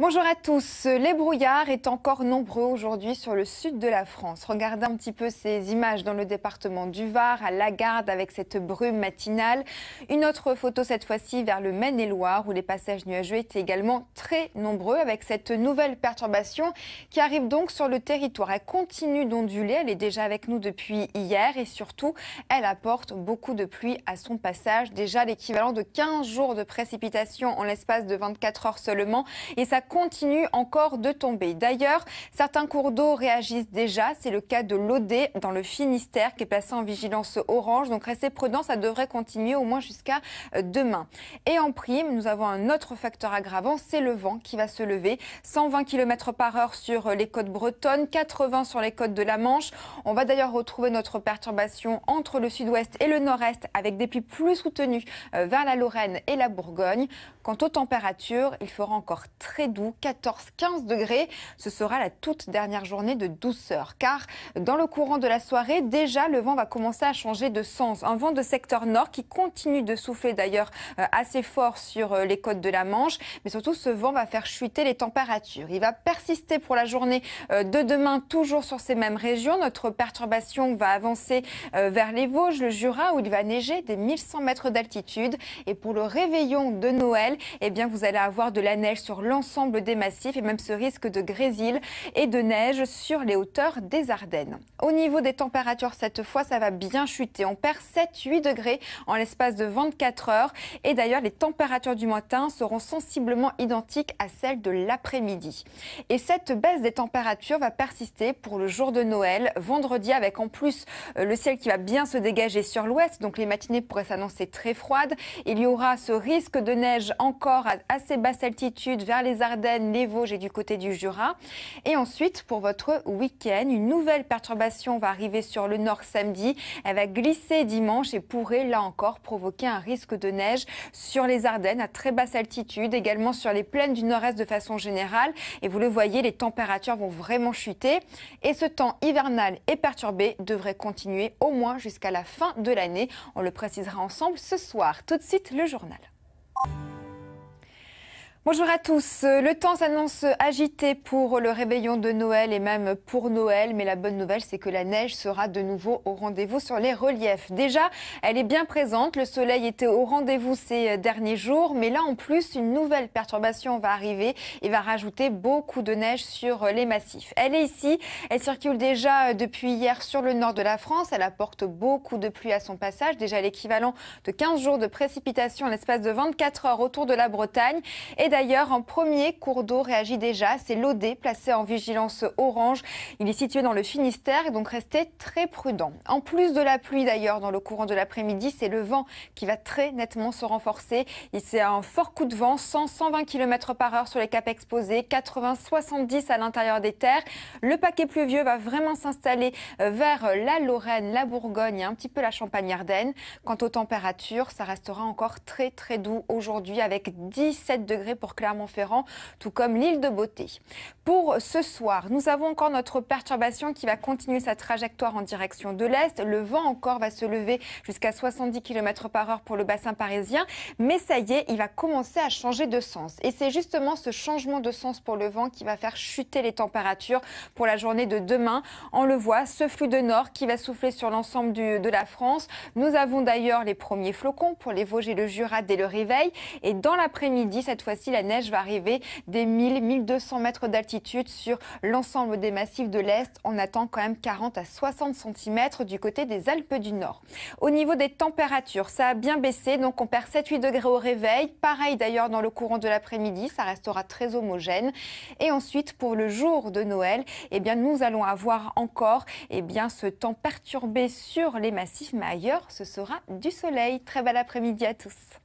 Bonjour à tous. Les brouillards est encore nombreux aujourd'hui sur le sud de la France. Regardez un petit peu ces images dans le département du Var, à Lagarde, avec cette brume matinale. Une autre photo cette fois-ci vers le Maine-et-Loire, où les passages nuageux étaient également très nombreux, avec cette nouvelle perturbation qui arrive donc sur le territoire. Elle continue d'onduler, elle est déjà avec nous depuis hier, et surtout, elle apporte beaucoup de pluie à son passage. Déjà l'équivalent de 15 jours de précipitation en l'espace de 24 heures seulement, et ça continue encore de tomber. D'ailleurs, certains cours d'eau réagissent déjà. C'est le cas de l'Odé dans le Finistère qui est placé en vigilance orange. Donc restez prudents, ça devrait continuer au moins jusqu'à euh, demain. Et en prime, nous avons un autre facteur aggravant, c'est le vent qui va se lever. 120 km par heure sur les côtes bretonnes, 80 sur les côtes de la Manche. On va d'ailleurs retrouver notre perturbation entre le sud-ouest et le nord-est avec des pluies plus soutenues euh, vers la Lorraine et la Bourgogne. Quant aux températures, il fera encore très 14-15 degrés. Ce sera la toute dernière journée de douceur, car dans le courant de la soirée, déjà le vent va commencer à changer de sens. Un vent de secteur nord qui continue de souffler d'ailleurs euh, assez fort sur euh, les côtes de la Manche, mais surtout ce vent va faire chuter les températures. Il va persister pour la journée euh, de demain, toujours sur ces mêmes régions. Notre perturbation va avancer vers les Vosges, le Jura, où il va neiger des 1100 mètres d'altitude. Et pour le réveillon de Noël, eh bien, vous allez avoir de la neige sur l'ensemble des massifs et même ce risque de grésil et de neige sur les hauteurs des Ardennes. Au niveau des températures, cette fois, ça va bien chuter. On perd 7-8 degrés en l'espace de 24 heures. Et d'ailleurs, les températures du matin seront sensiblement identiques à celles de l'après-midi. Et cette baisse des températures va persister pour le jour de Noël, vendredi, avec en plus euh, le ciel qui va bien se dégager sur l'ouest. Donc les matinées pourraient s'annoncer très froides. Il y aura ce risque de neige encore à assez basse altitude vers les Ardennes les Vosges et du côté du Jura. Et ensuite, pour votre week-end, une nouvelle perturbation va arriver sur le nord samedi. Elle va glisser dimanche et pourrait, là encore, provoquer un risque de neige sur les Ardennes à très basse altitude, également sur les plaines du nord-est de façon générale. Et vous le voyez, les températures vont vraiment chuter. Et ce temps hivernal et perturbé devrait continuer au moins jusqu'à la fin de l'année. On le précisera ensemble ce soir. Tout de suite, le journal. Bonjour à tous. Euh, le temps s'annonce agité pour le réveillon de Noël et même pour Noël, mais la bonne nouvelle, c'est que la neige sera de nouveau au rendez-vous sur les reliefs. Déjà, elle est bien présente. Le soleil était au rendez-vous ces euh, derniers jours, mais là, en plus, une nouvelle perturbation va arriver et va rajouter beaucoup de neige sur euh, les massifs. Elle est ici. Elle circule déjà depuis hier sur le nord de la France. Elle apporte beaucoup de pluie à son passage, déjà l'équivalent de 15 jours de précipitation en l'espace de 24 heures autour de la Bretagne et d'ailleurs, un premier cours d'eau réagit déjà. C'est l'Odé, placé en vigilance orange. Il est situé dans le Finistère et donc restez très prudent. En plus de la pluie d'ailleurs, dans le courant de l'après-midi, c'est le vent qui va très nettement se renforcer. Il c'est un fort coup de vent, 100-120 km par heure sur les caps exposés, 80-70 à l'intérieur des terres. Le paquet pluvieux va vraiment s'installer euh, vers la Lorraine, la Bourgogne et un petit peu la Champagne-Ardenne. Quant aux températures, ça restera encore très très doux aujourd'hui avec 17 degrés pour Clermont-Ferrand, tout comme l'île de Beauté. Pour ce soir, nous avons encore notre perturbation qui va continuer sa trajectoire en direction de l'Est. Le vent encore va se lever jusqu'à 70 km par heure pour le bassin parisien. Mais ça y est, il va commencer à changer de sens. Et c'est justement ce changement de sens pour le vent qui va faire chuter les températures pour la journée de demain. On le voit, ce flux de nord qui va souffler sur l'ensemble de la France. Nous avons d'ailleurs les premiers flocons pour les Vosges et le Jura dès le réveil. Et dans l'après-midi, cette fois-ci, la neige va arriver des 1000-1200 mètres d'altitude sur l'ensemble des massifs de l'Est. On attend quand même 40 à 60 cm du côté des Alpes du Nord. Au niveau des températures, ça a bien baissé, donc on perd 7-8 degrés au réveil. Pareil d'ailleurs dans le courant de l'après-midi, ça restera très homogène. Et ensuite, pour le jour de Noël, eh bien, nous allons avoir encore eh bien, ce temps perturbé sur les massifs, mais ailleurs, ce sera du soleil. Très bel après-midi à tous.